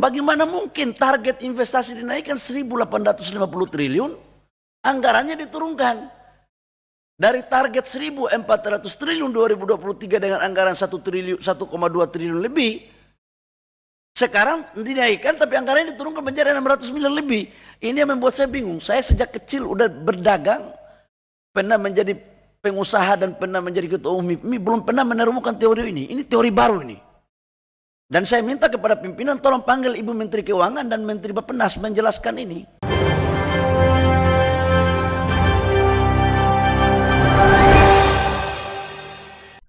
Bagaimana mungkin target investasi dinaikkan 1850 triliun, anggarannya diturunkan. Dari target 1400 triliun 2023 dengan anggaran 1 triliun 1,2 triliun lebih, sekarang dinaikkan tapi anggarannya diturunkan menjadi 600 miliar lebih. Ini yang membuat saya bingung. Saya sejak kecil udah berdagang, pernah menjadi pengusaha dan pernah menjadi ketua umum MIPMI, belum pernah menemukan teori ini. Ini teori baru ini. Dan saya minta kepada pimpinan tolong panggil Ibu Menteri Keuangan dan Menteri Bapenas menjelaskan ini.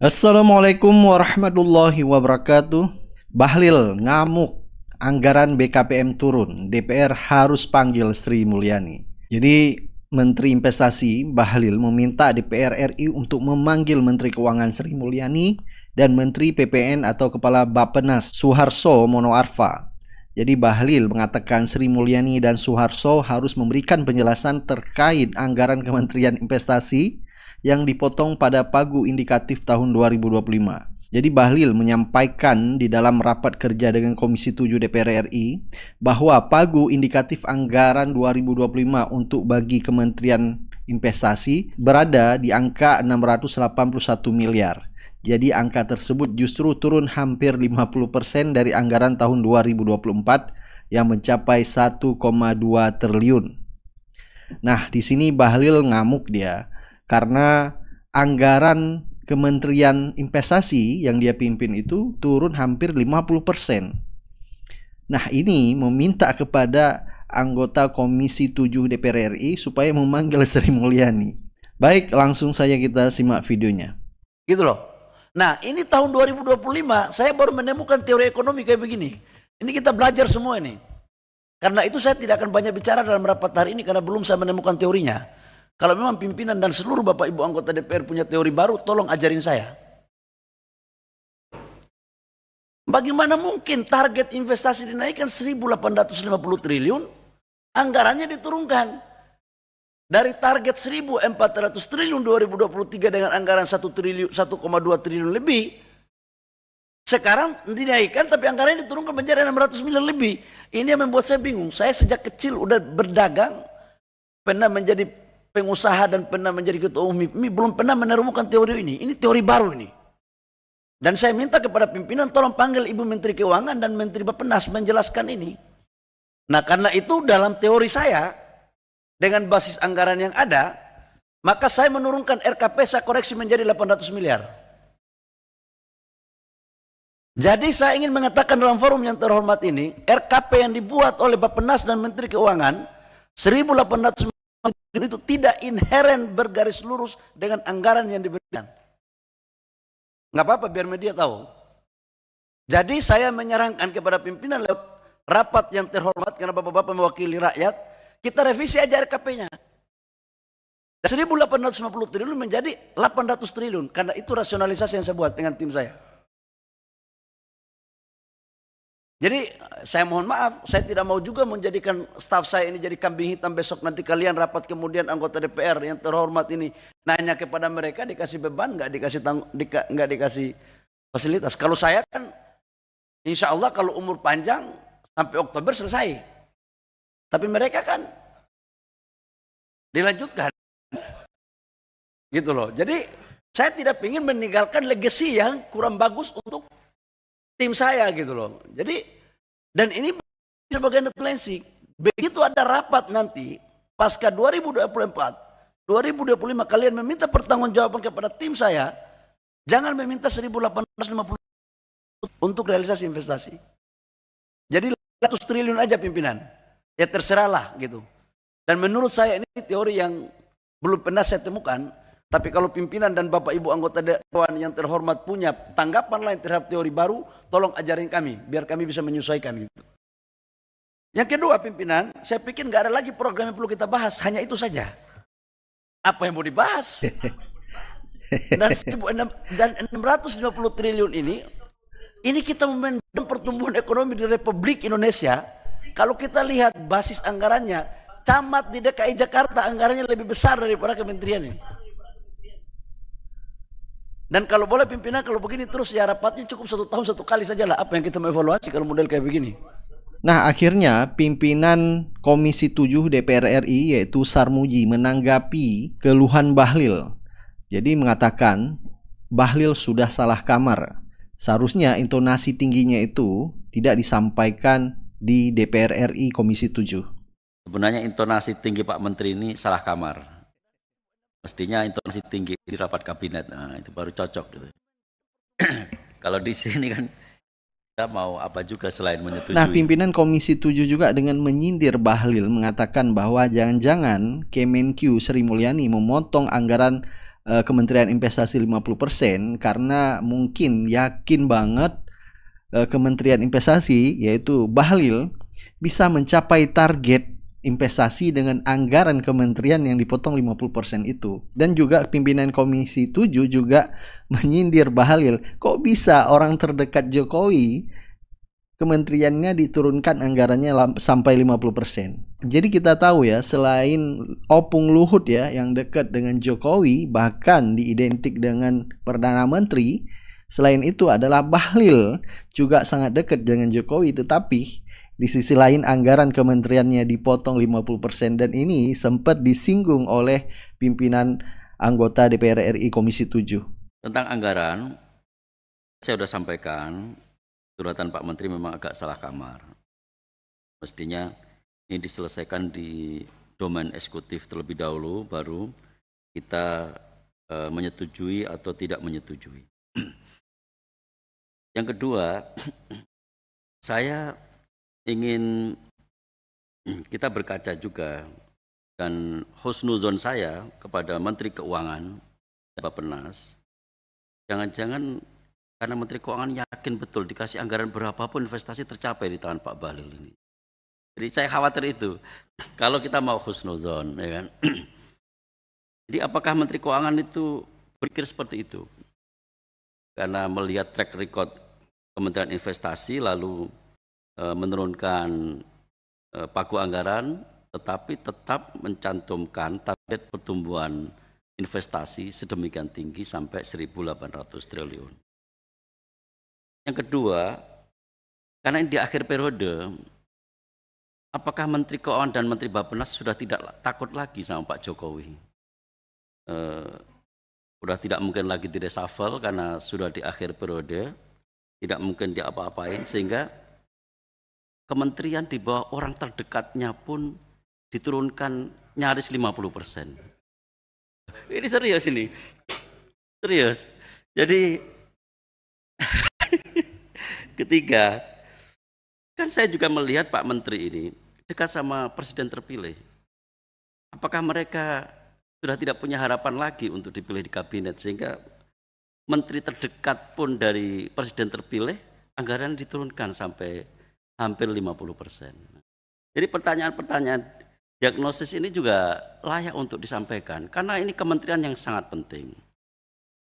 Assalamualaikum warahmatullahi wabarakatuh. Bahlil ngamuk, anggaran BKPM turun, DPR harus panggil Sri Mulyani. Jadi Menteri Investasi Bahlil meminta DPR RI untuk memanggil Menteri Keuangan Sri Mulyani dan Menteri PPN atau Kepala Bappenas Suharso Monoarfa. Jadi Bahlil mengatakan Sri Mulyani dan Suharso harus memberikan penjelasan terkait anggaran Kementerian Investasi yang dipotong pada pagu indikatif tahun 2025. Jadi Bahlil menyampaikan di dalam rapat kerja dengan Komisi 7 DPR RI bahwa pagu indikatif anggaran 2025 untuk bagi Kementerian Investasi berada di angka 681 miliar jadi angka tersebut justru turun hampir 50% dari anggaran tahun 2024 yang mencapai 1,2 triliun. Nah, di sini Bahlil ngamuk dia karena anggaran Kementerian Investasi yang dia pimpin itu turun hampir 50%. Nah, ini meminta kepada anggota Komisi 7 DPR RI supaya memanggil Sri Mulyani. Baik, langsung saja kita simak videonya. Gitu loh. Nah, ini tahun 2025 saya baru menemukan teori ekonomi kayak begini. Ini kita belajar semua ini. Karena itu saya tidak akan banyak bicara dalam rapat hari ini karena belum saya menemukan teorinya. Kalau memang pimpinan dan seluruh Bapak Ibu anggota DPR punya teori baru, tolong ajarin saya. Bagaimana mungkin target investasi dinaikkan 1850 triliun, anggarannya diturunkan. Dari target 1.400 triliun 2023 dengan anggaran 1 triliun 1,2 triliun lebih, sekarang dinaikkan tapi anggarannya diturunkan menjadi 600 miliar lebih. Ini yang membuat saya bingung. Saya sejak kecil udah berdagang, pernah menjadi pengusaha dan pernah menjadi ketua umum MIPMI, belum pernah menemukan teori ini. Ini teori baru ini. Dan saya minta kepada pimpinan tolong panggil Ibu Menteri Keuangan dan Menteri Bapenas menjelaskan ini. Nah karena itu dalam teori saya dengan basis anggaran yang ada, maka saya menurunkan RKP saya koreksi menjadi 800 miliar. Jadi saya ingin mengatakan dalam forum yang terhormat ini, RKP yang dibuat oleh Bapak Bappenas dan Menteri Keuangan 1800 miliar itu tidak inheren bergaris lurus dengan anggaran yang diberikan. Nggak apa-apa biar media tahu. Jadi saya menyarankan kepada pimpinan lewat rapat yang terhormat karena bapak-bapak mewakili rakyat, kita revisi aja RKP-nya. 1850 triliun menjadi 800 triliun. Karena itu rasionalisasi yang saya buat dengan tim saya. Jadi saya mohon maaf, saya tidak mau juga menjadikan staf saya ini jadi kambing hitam besok nanti kalian rapat kemudian anggota DPR yang terhormat ini nanya kepada mereka dikasih beban nggak dikasih dika, nggak dikasih fasilitas. Kalau saya kan insya Allah kalau umur panjang sampai Oktober selesai. Tapi mereka kan dilanjutkan. Gitu loh. Jadi saya tidak ingin meninggalkan legacy yang kurang bagus untuk tim saya gitu loh. Jadi dan ini sebagai potensi. Begitu ada rapat nanti pasca 2024, 2025 kalian meminta pertanggungjawaban kepada tim saya, jangan meminta 1850 untuk realisasi investasi. Jadi 100 triliun aja pimpinan. Ya terserahlah gitu. Dan menurut saya ini teori yang belum pernah saya temukan. Tapi kalau pimpinan dan Bapak Ibu anggota dewan yang terhormat punya tanggapan lain terhadap teori baru, tolong ajarin kami biar kami bisa menyesuaikan gitu. Yang kedua pimpinan, saya pikir nggak ada lagi program yang perlu kita bahas, hanya itu saja. Apa yang mau dibahas? Dan, dan 650 triliun ini, ini kita memendam pertumbuhan ekonomi di Republik Indonesia kalau kita lihat basis anggarannya, camat di DKI Jakarta anggarannya lebih besar daripada kementerian ini. Dan kalau boleh pimpinan kalau begini terus ya rapatnya cukup satu tahun satu kali saja lah apa yang kita mau evaluasi kalau model kayak begini. Nah akhirnya pimpinan Komisi 7 DPR RI yaitu Sarmuji menanggapi keluhan Bahlil. Jadi mengatakan Bahlil sudah salah kamar. Seharusnya intonasi tingginya itu tidak disampaikan di DPR RI Komisi 7. Sebenarnya intonasi tinggi Pak Menteri ini salah kamar. Mestinya intonasi tinggi di rapat kabinet, nah, itu baru cocok gitu. Kalau di sini kan kita mau apa juga selain menyetujui. Nah, pimpinan Komisi 7 juga dengan menyindir Bahlil mengatakan bahwa jangan-jangan Kemenq Sri Mulyani memotong anggaran eh, Kementerian Investasi 50% karena mungkin yakin banget Eh, kementerian Investasi yaitu Bahlil bisa mencapai target investasi dengan anggaran kementerian yang dipotong 50% itu. Dan juga pimpinan Komisi 7 juga menyindir Bahlil, kok bisa orang terdekat Jokowi kementeriannya diturunkan anggarannya sampai 50%. Jadi kita tahu ya, selain Opung Luhut ya yang dekat dengan Jokowi, bahkan diidentik dengan Perdana Menteri, Selain itu adalah Bahlil juga sangat dekat dengan Jokowi tetapi di sisi lain anggaran kementeriannya dipotong 50% dan ini sempat disinggung oleh pimpinan anggota DPR RI Komisi 7. Tentang anggaran, saya sudah sampaikan suratan Pak Menteri memang agak salah kamar. Mestinya ini diselesaikan di domain eksekutif terlebih dahulu baru kita eh, menyetujui atau tidak menyetujui. Yang kedua, saya ingin kita berkaca juga dan husnuzon saya kepada Menteri Keuangan Bapak Penas. Jangan-jangan karena Menteri Keuangan yakin betul dikasih anggaran berapapun investasi tercapai di tangan Pak Bahlil ini. Jadi saya khawatir itu kalau kita mau husnuzon, ya kan. Jadi apakah Menteri Keuangan itu berpikir seperti itu? karena melihat track record Kementerian Investasi lalu e, menurunkan e, paku anggaran tetapi tetap mencantumkan target pertumbuhan investasi sedemikian tinggi sampai 1.800 triliun. Yang kedua, karena ini di akhir periode, apakah Menteri Keuangan dan Menteri Bapenas sudah tidak takut lagi sama Pak Jokowi? E, sudah tidak mungkin lagi di reshuffle karena sudah di akhir periode, tidak mungkin apa apain sehingga kementerian di bawah orang terdekatnya pun diturunkan nyaris 50%. Ini serius ini. Serius. Jadi ketiga, kan saya juga melihat Pak Menteri ini dekat sama presiden terpilih. Apakah mereka sudah tidak punya harapan lagi untuk dipilih di kabinet sehingga menteri terdekat pun dari presiden terpilih anggaran diturunkan sampai hampir 50 persen. Jadi pertanyaan-pertanyaan diagnosis ini juga layak untuk disampaikan karena ini kementerian yang sangat penting.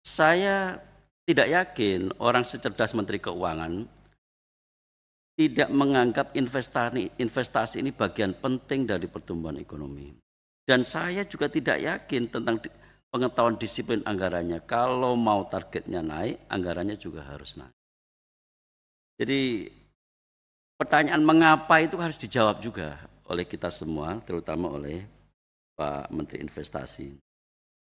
Saya tidak yakin orang secerdas menteri keuangan tidak menganggap investasi, investasi ini bagian penting dari pertumbuhan ekonomi. Dan saya juga tidak yakin tentang pengetahuan disiplin anggarannya. Kalau mau targetnya naik, anggarannya juga harus naik. Jadi pertanyaan mengapa itu harus dijawab juga oleh kita semua, terutama oleh Pak Menteri Investasi.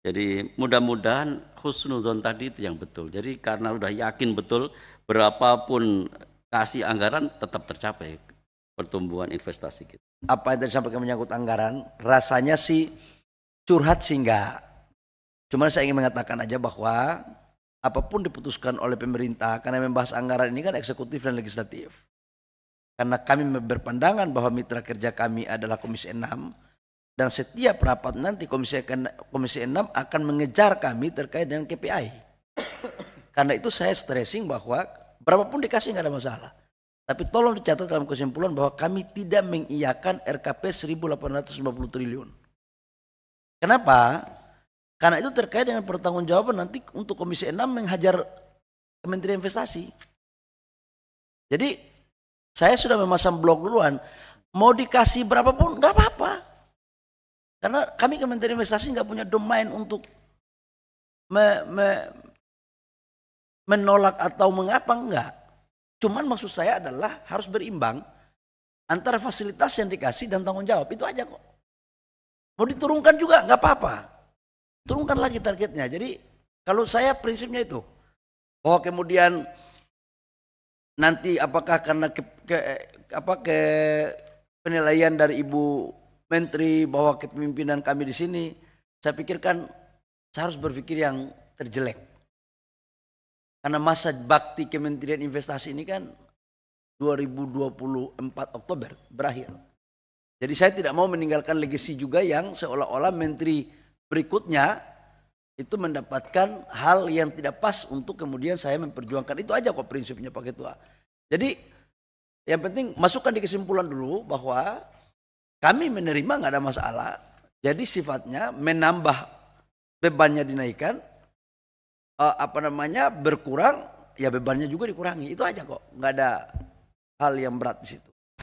Jadi mudah-mudahan khusnudon tadi itu yang betul. Jadi karena sudah yakin betul berapapun kasih anggaran tetap tercapai pertumbuhan investasi kita. Apa yang tadi sampaikan menyangkut anggaran, rasanya sih curhat sih enggak. Cuman saya ingin mengatakan aja bahwa apapun diputuskan oleh pemerintah karena membahas anggaran ini kan eksekutif dan legislatif. Karena kami berpandangan bahwa mitra kerja kami adalah Komisi 6 dan setiap rapat nanti Komisi Komisi 6 akan mengejar kami terkait dengan KPI. karena itu saya stressing bahwa berapapun dikasih nggak ada masalah tapi tolong dicatat dalam kesimpulan bahwa kami tidak mengiyakan RKP 1850 triliun. Kenapa? Karena itu terkait dengan pertanggungjawaban nanti untuk Komisi 6 menghajar Kementerian Investasi. Jadi saya sudah memasang blok duluan, mau dikasih berapapun nggak apa-apa. Karena kami Kementerian Investasi nggak punya domain untuk me, me, menolak atau mengapa enggak Cuman maksud saya adalah harus berimbang antara fasilitas yang dikasih dan tanggung jawab. Itu aja kok. Mau diturunkan juga nggak apa-apa. Turunkan lagi targetnya. Jadi kalau saya prinsipnya itu. Oh kemudian nanti apakah karena ke, ke, apa ke penilaian dari Ibu Menteri bahwa kepemimpinan kami di sini, saya pikirkan saya harus berpikir yang terjelek. Karena masa bakti Kementerian Investasi ini kan 2024 Oktober berakhir. Jadi saya tidak mau meninggalkan legasi juga yang seolah-olah menteri berikutnya itu mendapatkan hal yang tidak pas untuk kemudian saya memperjuangkan. Itu aja kok prinsipnya Pak Ketua. Jadi yang penting masukkan di kesimpulan dulu bahwa kami menerima nggak ada masalah. Jadi sifatnya menambah bebannya dinaikkan, uh, apa namanya berkurang, ya bebannya juga dikurangi. Itu aja kok. Nggak ada hal yang berat di situ.